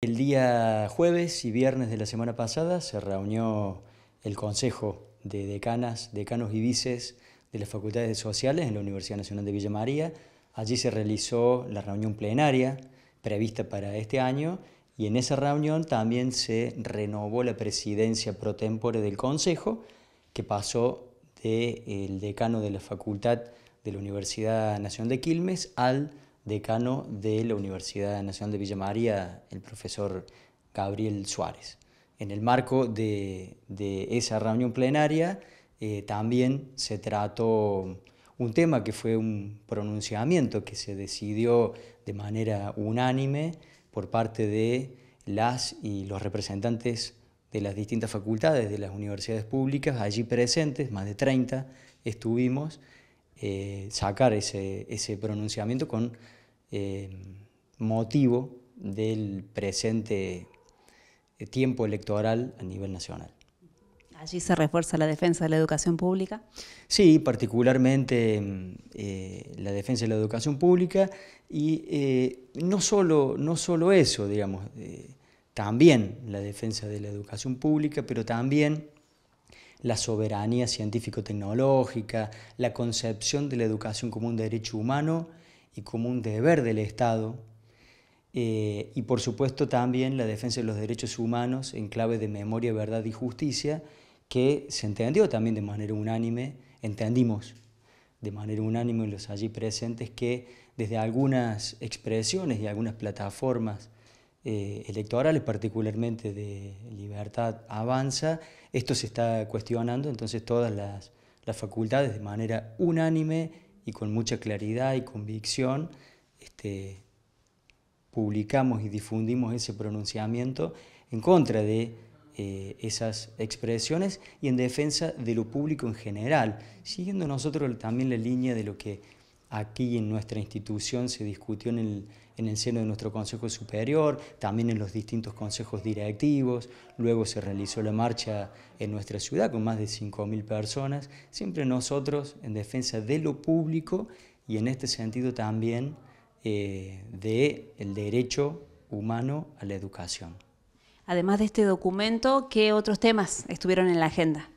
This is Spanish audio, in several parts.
El día jueves y viernes de la semana pasada se reunió el Consejo de Decanas, Decanos y Vices de las Facultades Sociales en la Universidad Nacional de Villa María. Allí se realizó la reunión plenaria prevista para este año y en esa reunión también se renovó la presidencia pro tempore del Consejo que pasó del decano de la Facultad de la Universidad Nacional de Quilmes al decano de la Universidad Nacional de Villa María, el profesor Gabriel Suárez. En el marco de, esa reunión plenaria eh, también se trató un tema que fue un pronunciamiento que se decidió de manera unánime por parte de las y los representantes de las distintas facultades de las universidades públicas allí presentes, más de 30 estuvimos, eh, sacar ese pronunciamiento con Em, motivo del presente tiempo electoral a nivel nacional. ¿Allí se refuerza la defensa de la educación pública? Sí, particularmente em, eh, la defensa de la educación pública y eh, no, solo, no solo eso, digamos, eh, también la defensa de la educación pública, pero también la soberanía científico-tecnológica, la concepción de la educación como un derecho humano y como un deber del Estado, eh, y por supuesto también la defensa de los derechos humanos en clave de memoria, verdad y justicia, que se entendió también de manera unánime, entendimos de manera unánime los allí presentes que desde algunas expresiones y algunas plataformas eh, electorales, particularmente de Libertad Avanza, esto se está cuestionando, entonces todas las, las facultades de manera unánime y con mucha claridad y convicción este, publicamos y difundimos ese pronunciamiento en contra de eh, esas expresiones y en defensa de lo público en general, siguiendo nosotros también la línea de lo que aquí en nuestra institución se discutió en el, seno de nuestro Consejo Superior, también en los distintos consejos directivos, luego se realizó la marcha en nuestra ciudad con más de 5.000 personas, siempre nosotros en defensa de lo público y en este sentido también eh, del derecho humano a la educación. Además de este documento, ¿qué otros temas estuvieron en la agenda?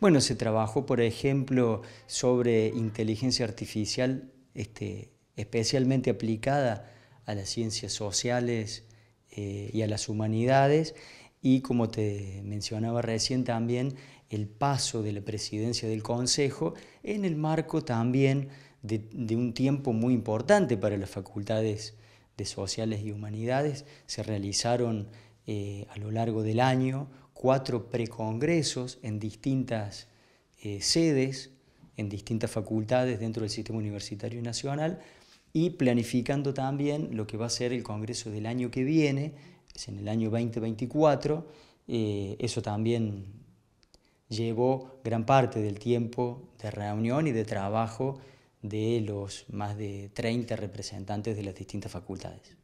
Bueno, se trabajó, por ejemplo, sobre inteligencia artificial este, especialmente aplicada a las ciencias sociales eh, y a las humanidades y, como te mencionaba recién, también el paso de la presidencia del Consejo en el marco también de, un tiempo muy importante para las facultades de sociales y humanidades. Se realizaron eh, a lo largo del año cuatro precongresos en distintas eh, sedes, en distintas facultades dentro del sistema universitario nacional y planificando también lo que va a ser el congreso del año que viene, es en el año 2024. Eh, eso también llevó gran parte del tiempo de reunión y de trabajo de los más de 30 representantes de las distintas facultades.